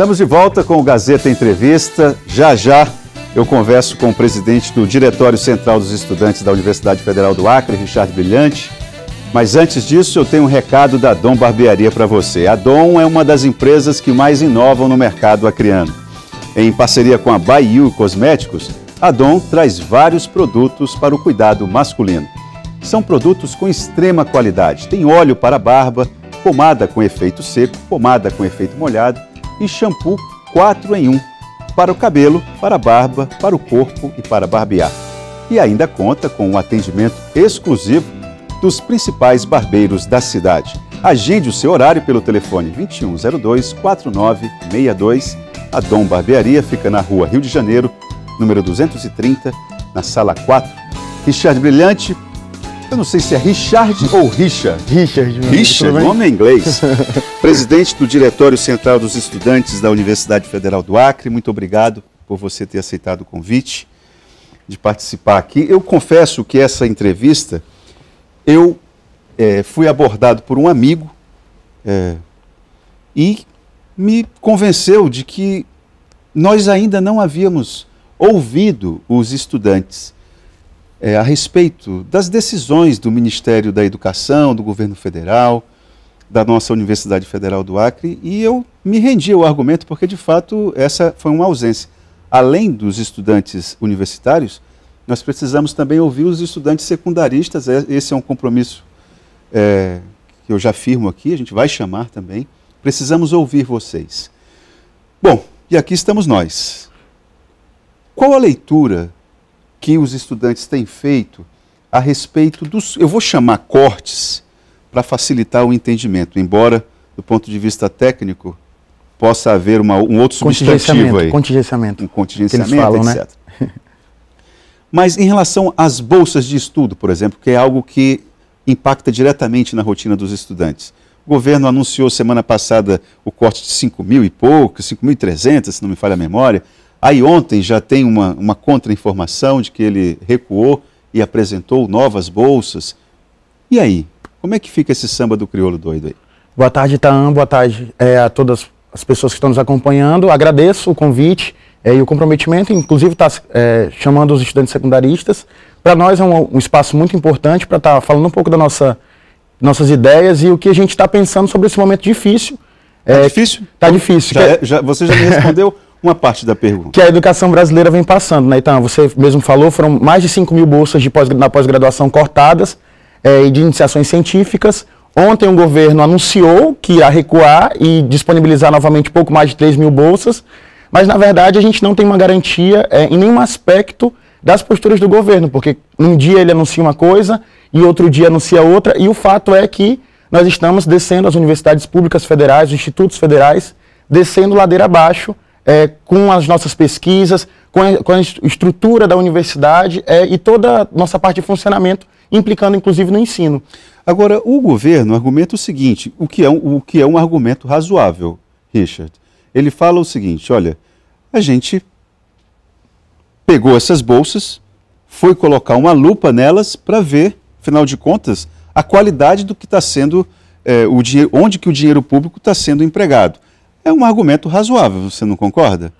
Estamos de volta com o Gazeta Entrevista. Já já eu converso com o presidente do Diretório Central dos Estudantes da Universidade Federal do Acre, Richard Brilhante. Mas antes disso, eu tenho um recado da Dom Barbearia para você. A Dom é uma das empresas que mais inovam no mercado acreano. Em parceria com a Bayou Cosméticos, a Dom traz vários produtos para o cuidado masculino. São produtos com extrema qualidade. Tem óleo para barba, pomada com efeito seco, pomada com efeito molhado e shampoo 4 em 1 para o cabelo, para a barba, para o corpo e para barbear. E ainda conta com um atendimento exclusivo dos principais barbeiros da cidade. Agende o seu horário pelo telefone 2102 4962. A Dom Barbearia fica na rua Rio de Janeiro, número 230, na sala 4. Richard Brilhante, eu não sei se é Richard ou Richard. Richard. Meu Richard, nome é inglês. Presidente do Diretório Central dos Estudantes da Universidade Federal do Acre, muito obrigado por você ter aceitado o convite de participar aqui. Eu confesso que essa entrevista, eu é, fui abordado por um amigo é, e me convenceu de que nós ainda não havíamos ouvido os estudantes é, a respeito das decisões do Ministério da Educação, do governo federal, da nossa Universidade Federal do Acre, e eu me rendi ao argumento porque, de fato, essa foi uma ausência. Além dos estudantes universitários, nós precisamos também ouvir os estudantes secundaristas, é, esse é um compromisso é, que eu já firmo aqui, a gente vai chamar também. Precisamos ouvir vocês. Bom, e aqui estamos nós. Qual a leitura que os estudantes têm feito a respeito dos. Eu vou chamar cortes para facilitar o entendimento, embora, do ponto de vista técnico, possa haver uma, um outro substantivo aí. Contingenciamento. Um contingenciamento, falam, etc. Né? Mas em relação às bolsas de estudo, por exemplo, que é algo que impacta diretamente na rotina dos estudantes. O governo anunciou semana passada o corte de 5 mil e pouco, 5.300, se não me falha a memória. Aí ontem já tem uma, uma contra-informação de que ele recuou e apresentou novas bolsas. E aí? Como é que fica esse samba do crioulo doido aí? Boa tarde, Taan. Boa tarde é, a todas as pessoas que estão nos acompanhando. Agradeço o convite é, e o comprometimento, inclusive está é, chamando os estudantes secundaristas. Para nós é um, um, espaço muito importante para estar tá falando um pouco das nossa, nossas ideias e o que a gente está pensando sobre esse momento difícil. Está é, difícil? Está difícil. Já, é, é já, você já me respondeu uma parte da pergunta. Que a educação brasileira vem passando, né? Então, você mesmo falou, foram mais de 5 mil bolsas de pós, na pós-graduação cortadas é, e é, de iniciações científicas. Ontem o governo anunciou que irá recuar e disponibilizar novamente pouco mais de 3 mil bolsas, mas na verdade a gente não tem uma garantia é, em nenhum aspecto das posturas do governo, porque um dia ele anuncia uma coisa e outro dia anuncia outra, e o fato é que nós estamos descendo as universidades públicas federais, os institutos federais, descendo ladeira abaixo, é, com as nossas pesquisas, com a, com a estrutura da universidade é, e toda a nossa parte de funcionamento, implicando inclusive no ensino. Agora, o governo argumenta o seguinte: o que é um, o que é um argumento razoável, Richard? Ele fala o seguinte: olha, a gente pegou essas bolsas, foi colocar uma lupa nelas para ver, afinal de contas, a qualidade do que está sendo é, o dinheiro, onde que o dinheiro público está sendo empregado é um argumento razoável, você não concorda?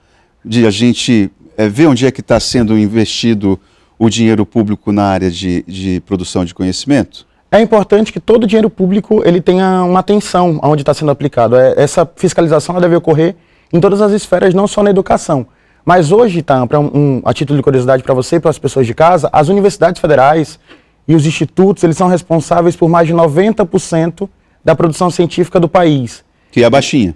De a gente é, ver onde é que está sendo investido o dinheiro público na área de, de produção de conhecimento? É importante que todo dinheiro público ele tenha uma atenção aonde está sendo aplicado. É, essa fiscalização deve ocorrer em todas as esferas, não só na educação. Mas hoje, tá, para um, um, a título de curiosidade para você e para as pessoas de casa, as universidades federais e os institutos eles são responsáveis por mais de 90% da produção científica do país. Que é baixinha.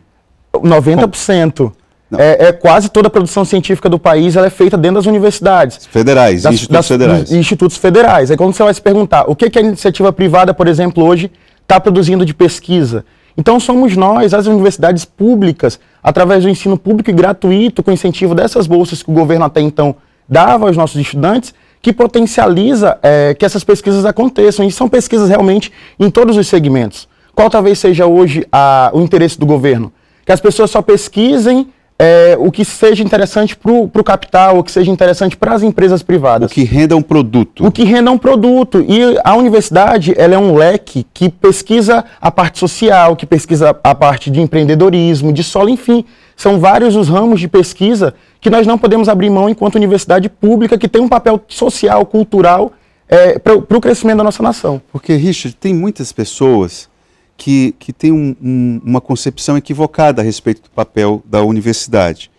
90%. É, é, quase toda a produção científica do país ela é feita dentro das universidades. Federais, das, institutos das, federais. Institutos federais. Aí é quando você vai se perguntar o que, que a iniciativa privada, por exemplo, hoje está produzindo de pesquisa. Então somos nós, as universidades públicas, através do ensino público e gratuito, com incentivo dessas bolsas que o governo até então dava aos nossos estudantes, que potencializa é, que essas pesquisas aconteçam. E são pesquisas realmente em todos os segmentos. Qual talvez seja hoje a, o interesse do governo? que as pessoas só pesquisem é, o que seja interessante para o capital, o que seja interessante para as empresas privadas. O que renda um produto. O que renda um produto. E a universidade ela é um leque que pesquisa a parte social, que pesquisa a parte de empreendedorismo, de solo, enfim. São vários os ramos de pesquisa que nós não podemos abrir mão enquanto universidade pública que tem um papel social, cultural, é, para o crescimento da nossa nação. Porque, Richard, tem muitas pessoas que, que tem um, um, uma concepção equivocada a respeito do papel da universidade.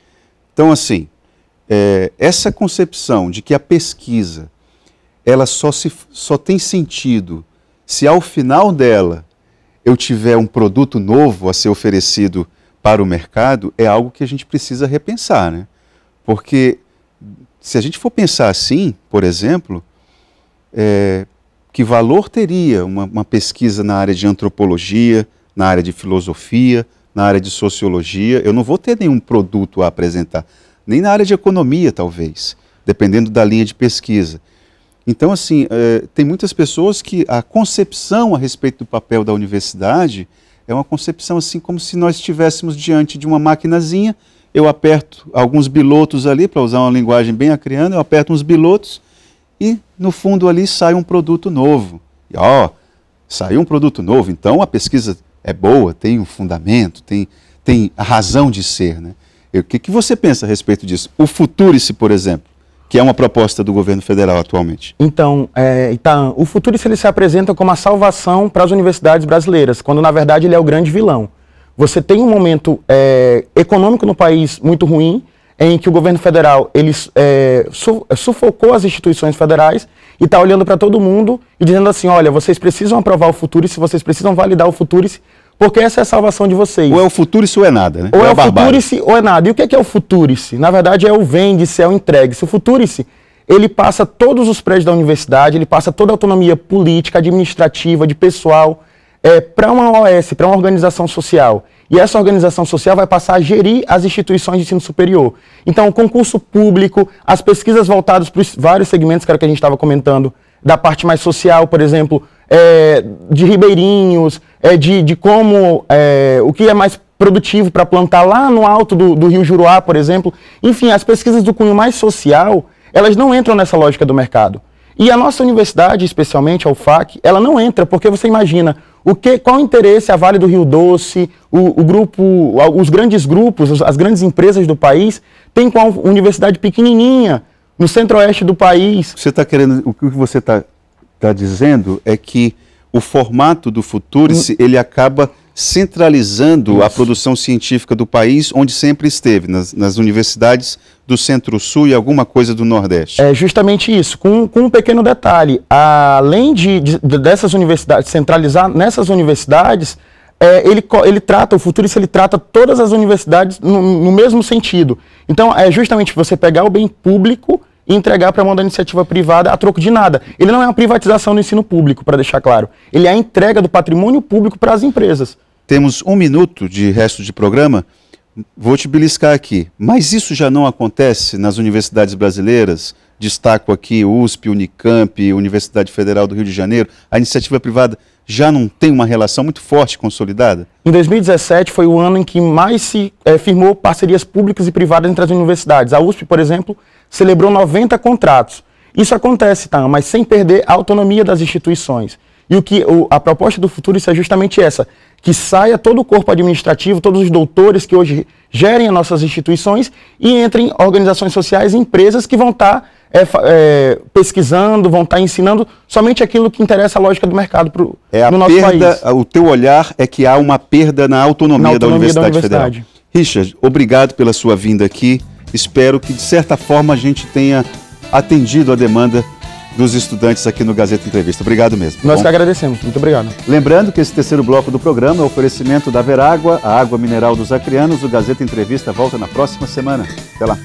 Então, assim, é, essa concepção de que a pesquisa ela só, se, só tem sentido se ao final dela eu tiver um produto novo a ser oferecido para o mercado, é algo que a gente precisa repensar, né? Porque se a gente for pensar assim, por exemplo, é, que valor teria uma, uma pesquisa na área de antropologia, na área de filosofia, na área de sociologia. Eu não vou ter nenhum produto a apresentar, nem na área de economia, talvez, dependendo da linha de pesquisa. Então, assim, é, tem muitas pessoas que a concepção a respeito do papel da universidade é uma concepção assim como se nós estivéssemos diante de uma maquinazinha, eu aperto alguns bilotos ali, para usar uma linguagem bem acriana, eu aperto uns bilotos no fundo ali sai um produto novo. E ó, saiu um produto novo, então a pesquisa é boa, tem um fundamento, tem, tem a razão de ser. Né? O que, que você pensa a respeito disso? O Futurice, por exemplo, que é uma proposta do governo federal atualmente. Então, é, o Futurice ele se apresenta como a salvação para as universidades brasileiras, quando na verdade ele é o grande vilão. Você tem um momento é, econômico no país muito ruim, em que o governo federal ele, é, é sufocou as instituições federais e está olhando para todo mundo e dizendo assim, olha, vocês precisam aprovar o Futuris, vocês precisam validar o Futuris, porque essa é a salvação de vocês. Ou é o Futuris ou é nada, né? Ou, ou é, é o Futuris ou é nada. E o que é, que é o Futuris? Na verdade é o vende-se, é o entregue-se. O Futuris, ele passa todos os prédios da universidade, ele passa toda a autonomia política, administrativa, de pessoal, é, para uma OS, para uma organização social. E essa organização social vai passar a gerir as instituições de ensino superior. Então, o concurso público, as pesquisas voltadas para os vários segmentos que era o que a gente estava comentando, da parte mais social, por exemplo, é, de ribeirinhos, é, de, de como, é, o que é mais produtivo para plantar lá no alto do, do rio Juruá, por exemplo. Enfim, as pesquisas do cunho mais social, elas não entram nessa lógica do mercado. E a nossa universidade, especialmente a UFAC, ela não entra, porque você imagina, o que, qual o interesse a Vale do Rio Doce, o, o grupo, os grandes grupos, as grandes empresas do país têm com a universidade pequenininha no centro-oeste do país? Você está querendo, o que você está tá dizendo é que o formato do futuro hum. ele acaba centralizando Isso. a produção científica do país, onde sempre esteve, nas, nas universidades do Centro-Sul e alguma coisa do Nordeste. É justamente isso, com, com um pequeno detalhe. Além de, de dessas universidades, centralizar nessas universidades, é, ele, ele trata, o futurista ele trata todas as universidades no, no, mesmo sentido. Então, é justamente você pegar o bem público e entregar para a mão da iniciativa privada a troco de nada. Ele não é uma privatização do ensino público, para deixar claro. Ele é a entrega do patrimônio público para as empresas temos um minuto de resto de programa, vou te beliscar aqui. Mas isso já não acontece nas universidades brasileiras? Destaco aqui USP, Unicamp, Universidade Federal do Rio de Janeiro, a iniciativa privada já não tem uma relação muito forte consolidada? Em 2017 foi o ano em que mais se é, firmou parcerias públicas e privadas entre as universidades. A USP, por exemplo, celebrou 90 contratos. Isso acontece, tá, mas sem perder a autonomia das instituições. E o que o, a proposta do futuro é justamente essa, que saia todo o corpo administrativo, todos os doutores que hoje gerem as nossas instituições e entrem organizações sociais e empresas que vão estar tá, é, é, pesquisando, vão estar tá ensinando somente aquilo que interessa a lógica do mercado pro, é no nosso perda, país. O teu olhar é que há uma perda na autonomia, na autonomia da, Universidade da, Universidade Federal. Richard, obrigado pela sua vinda aqui. Espero que, de certa forma, a gente tenha atendido a demanda dos estudantes aqui no Gazeta Entrevista. Obrigado mesmo. Tá Nós bom? que agradecemos. Muito obrigado. Lembrando que esse terceiro bloco do programa é oferecimento da Verágua, a água mineral dos acrianos. O Gazeta Entrevista volta na próxima semana. Até lá.